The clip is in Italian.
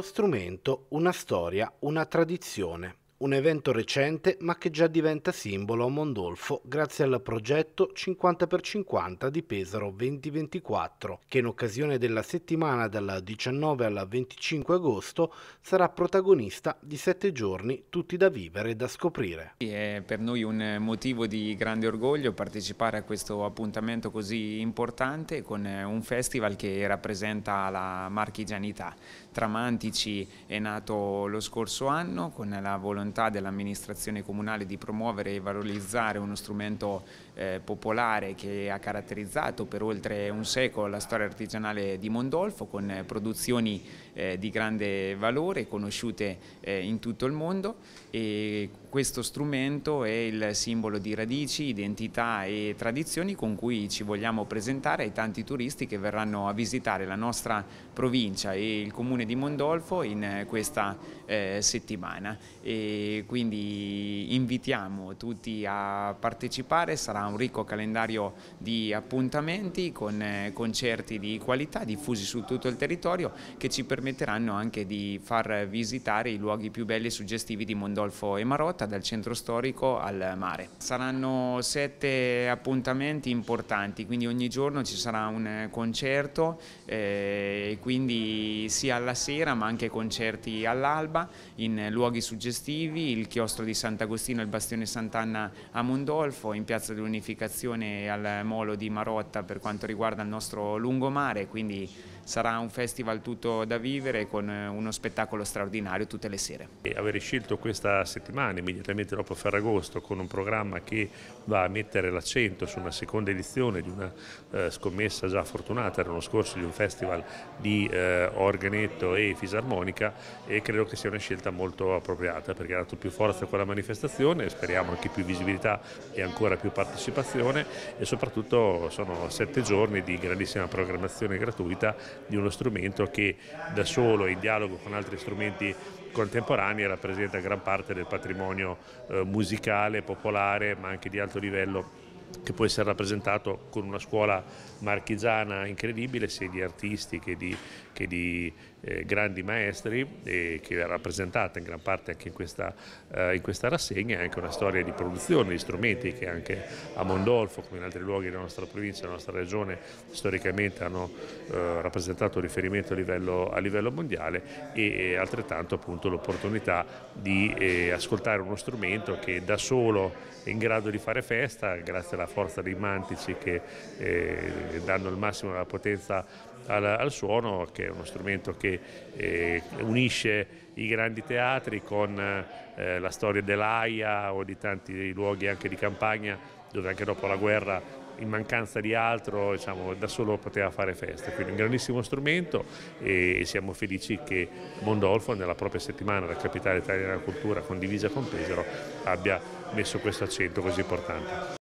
uno strumento, una storia, una tradizione. Un evento recente ma che già diventa simbolo a Mondolfo grazie al progetto 50x50 di Pesaro 2024 che in occasione della settimana dal 19 al 25 agosto sarà protagonista di sette giorni tutti da vivere e da scoprire. È per noi un motivo di grande orgoglio partecipare a questo appuntamento così importante con un festival che rappresenta la marchigianità. Tramantici è nato lo scorso anno con la volontà volontà dell'amministrazione comunale di promuovere e valorizzare uno strumento eh, popolare che ha caratterizzato per oltre un secolo la storia artigianale di Mondolfo con eh, produzioni eh, di grande valore conosciute eh, in tutto il mondo e questo strumento è il simbolo di radici, identità e tradizioni con cui ci vogliamo presentare ai tanti turisti che verranno a visitare la nostra provincia e il comune di Mondolfo in eh, questa eh, settimana. E quindi invitiamo tutti a partecipare, sarà un ricco calendario di appuntamenti con eh, concerti di qualità diffusi su tutto il territorio che ci permetteranno anche di far visitare i luoghi più belli e suggestivi di Mondolfo e Marotta dal centro storico al mare. Saranno sette appuntamenti importanti, quindi ogni giorno ci sarà un concerto, eh, quindi sia alla sera ma anche concerti all'alba in luoghi suggestivi Olivi, il chiostro di Sant'Agostino e il bastione Sant'Anna a Mondolfo, in piazza dell'Unificazione al molo di Marotta per quanto riguarda il nostro lungomare, quindi sarà un festival tutto da vivere con eh, uno spettacolo straordinario tutte le sere. E avere scelto questa settimana, immediatamente dopo Ferragosto, con un programma che va a mettere l'accento su una seconda edizione di una eh, scommessa già fortunata l'anno scorso di un festival di eh, organetto e fisarmonica e credo che sia una scelta molto appropriata perché ha dato più forza a quella manifestazione speriamo anche più visibilità e ancora più partecipazione e soprattutto sono sette giorni di grandissima programmazione gratuita di uno strumento che da solo in dialogo con altri strumenti contemporanei rappresenta gran parte del patrimonio eh, musicale, popolare ma anche di alto livello che può essere rappresentato con una scuola marchigiana incredibile, sia di artisti che di, che di eh, grandi maestri, e che è rappresentata in gran parte anche in questa, eh, in questa rassegna, è anche una storia di produzione di strumenti che anche a Mondolfo, come in altri luoghi della nostra provincia, della nostra regione, storicamente hanno eh, rappresentato un riferimento a livello, a livello mondiale e, e altrettanto l'opportunità di eh, ascoltare uno strumento che da solo è in grado di fare festa, grazie alla la forza dei mantici che eh, danno il massimo della potenza al, al, suono, che è uno strumento che eh, unisce i grandi teatri con eh, la storia dell'AIA o di tanti luoghi anche di campagna dove anche dopo la guerra in mancanza di altro diciamo, da solo poteva fare festa, quindi un grandissimo strumento e siamo felici che Mondolfo nella propria settimana la capitale italiana della cultura condivisa con Pesaro abbia messo questo accento così importante.